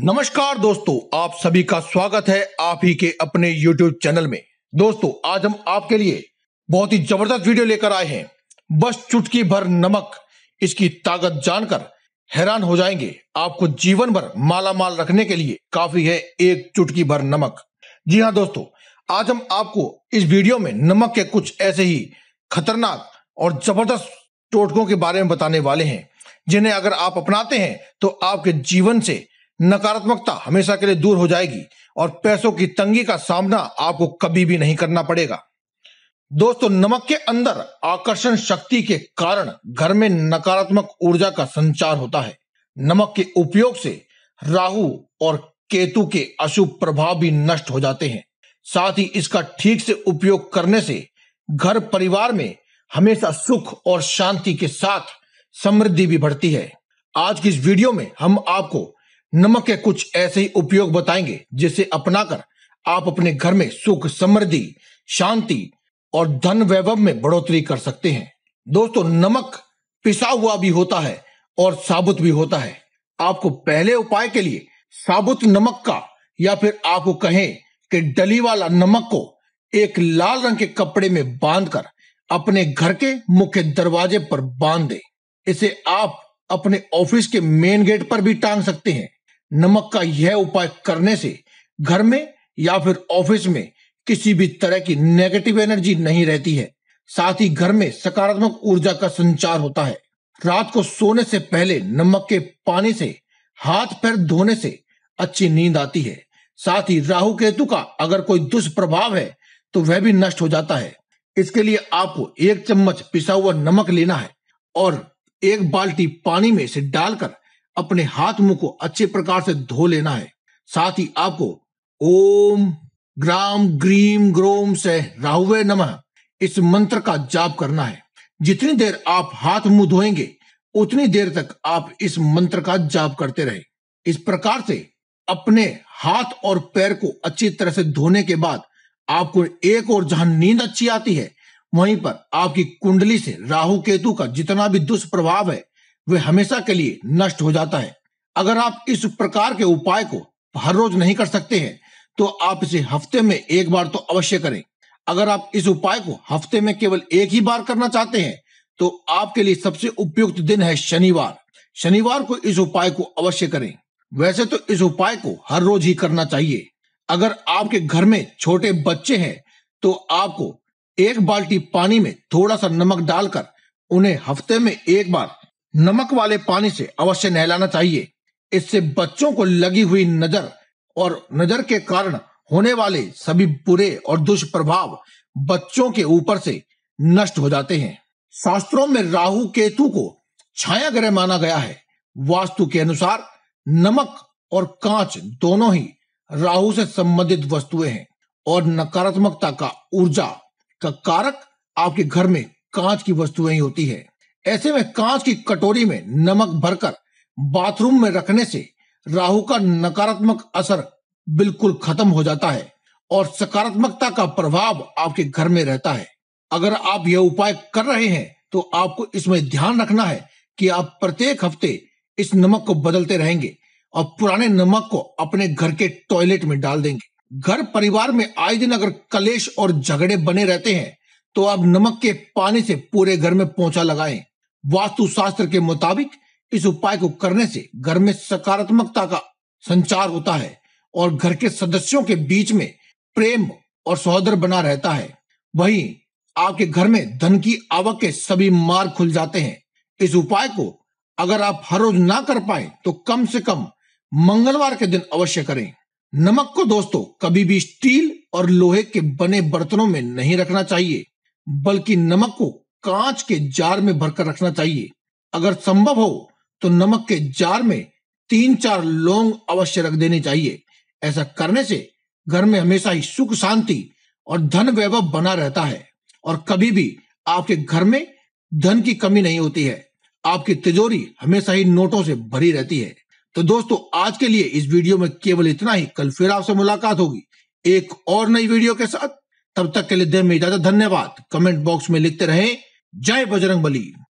नमस्कार दोस्तों आप सभी का स्वागत है आप ही के अपने YouTube चैनल में दोस्तों आज हम आपके लिए बहुत ही जबरदस्त वीडियो लेकर आए हैं बस चुटकी भर नमक इसकी ताकत जानकर हैरान हो जाएंगे आपको जीवन भर माला माल रखने के लिए काफी है एक चुटकी भर नमक जी हाँ दोस्तों आज हम आपको इस वीडियो में नमक के कुछ ऐसे ही खतरनाक और जबरदस्त टोटकों के बारे में बताने वाले हैं जिन्हें अगर आप अपनाते हैं तो आपके जीवन से नकारात्मकता हमेशा के लिए दूर हो जाएगी और पैसों की तंगी का सामना आपको कभी भी नहीं करना पड़ेगा दोस्तों नमक के अंदर आकर्षण शक्ति के कारण घर में नकारात्मक ऊर्जा का संचार होता है नमक के उपयोग से राहु और केतु के अशुभ प्रभाव भी नष्ट हो जाते हैं साथ ही इसका ठीक से उपयोग करने से घर परिवार में हमेशा सुख और शांति के साथ समृद्धि भी बढ़ती है आज की इस वीडियो में हम आपको नमक के कुछ ऐसे ही उपयोग बताएंगे जिसे अपनाकर आप अपने घर में सुख समृद्धि शांति और धन वैभव में बढ़ोतरी कर सकते हैं दोस्तों नमक पिसा हुआ भी होता है और साबुत भी होता है आपको पहले उपाय के लिए साबुत नमक का या फिर आप कहें कि डली वाला नमक को एक लाल रंग के कपड़े में बांधकर अपने घर के मुख्य दरवाजे पर बांध दें इसे आप अपने ऑफिस के मेन गेट पर भी टांग सकते हैं नमक का यह उपाय करने से घर में या फिर ऑफिस में किसी भी तरह की नेगेटिव एनर्जी नहीं रहती है साथ ही घर में सकारात्मक ऊर्जा का संचार होता है रात को सोने से पहले नमक के पानी से हाथ पैर धोने से अच्छी नींद आती है साथ ही राहु केतु का अगर कोई दुष्प्रभाव है तो वह भी नष्ट हो जाता है इसके लिए आपको एक चम्मच पिसा हुआ नमक लेना है और एक बाल्टी पानी में से डालकर अपने हाथ मुंह को अच्छे प्रकार से धो लेना है साथ ही आपको ओम ग्राम ग्रीम ग्रोम से राहुवे नमः इस मंत्र का जाप करना है जितनी देर आप हाथ मुंह धोएंगे उतनी देर तक आप इस मंत्र का जाप करते रहे इस प्रकार से अपने हाथ और पैर को अच्छी तरह से धोने के बाद आपको एक और जहां नींद अच्छी आती है वहीं पर आपकी कुंडली से राहु केतु का जितना भी दुष्प्रभाव है वे हमेशा के लिए नष्ट हो जाता है अगर आप इस प्रकार के उपाय को हर रोज नहीं कर सकते हैं तो आप इसे हफ्ते में एक बार तो अवश्य करें अगर आप इस उपाय को हफ्ते में केवल एक ही बार करना चाहते हैं तो आपके लिए सबसे उपयुक्त दिन है शनिवार शनिवार को इस उपाय को अवश्य करें वैसे तो इस उपाय को हर रोज ही करना चाहिए अगर आपके घर में छोटे बच्चे हैं तो आपको एक बाल्टी पानी में थोड़ा सा नमक डालकर उन्हें हफ्ते में एक बार नमक वाले पानी से अवश्य नहलाना चाहिए इससे बच्चों को लगी हुई नजर और नजर के कारण होने वाले सभी बुरे और दुष्प्रभाव बच्चों के ऊपर से नष्ट हो जाते हैं शास्त्रों में राहु केतु को छाया ग्रह माना गया है वास्तु के अनुसार नमक और कांच दोनों ही राहु से संबंधित वस्तुएं हैं और नकारात्मकता का ऊर्जा का कारक आपके घर में कांच की वस्तुएं ही होती है ऐसे में कांच की कटोरी में नमक भरकर बाथरूम में रखने से राहु का नकारात्मक असर बिल्कुल खत्म हो जाता है और सकारात्मकता का प्रभाव आपके घर में रहता है अगर आप यह उपाय कर रहे हैं तो आपको इसमें ध्यान रखना है कि आप प्रत्येक हफ्ते इस नमक को बदलते रहेंगे और पुराने नमक को अपने घर के टॉयलेट में डाल देंगे घर परिवार में आए दिन अगर कलेश और झगड़े बने रहते हैं तो आप नमक के पानी से पूरे घर में पोछा लगाएं वास्तु शास्त्र के मुताबिक इस उपाय को करने से घर में सकारात्मकता का संचार होता है और घर के सदस्यों के बीच में प्रेम और सौदर बना रहता है वहीं आपके घर में धन की आवक के सभी मार्ग खुल जाते हैं इस उपाय को अगर आप हर रोज ना कर पाए तो कम से कम मंगलवार के दिन अवश्य करें नमक को दोस्तों कभी भी स्टील और लोहे के बने बर्तनों में नहीं रखना चाहिए बल्कि नमक को कांच के जार में भरकर रखना चाहिए अगर संभव हो तो नमक के जार में तीन चार लौंग अवश्य रख देने चाहिए ऐसा करने से घर में हमेशा ही सुख शांति और धन वैभव बना रहता है और कभी भी आपके घर में धन की कमी नहीं होती है आपकी तिजोरी हमेशा ही नोटों से भरी रहती है तो दोस्तों आज के लिए इस वीडियो में केवल इतना ही कल फिर आपसे मुलाकात होगी एक और नई वीडियो के साथ तब तक के लिए दे में इजाजत धन्यवाद कमेंट बॉक्स में लिखते रहें जय बजरंग बली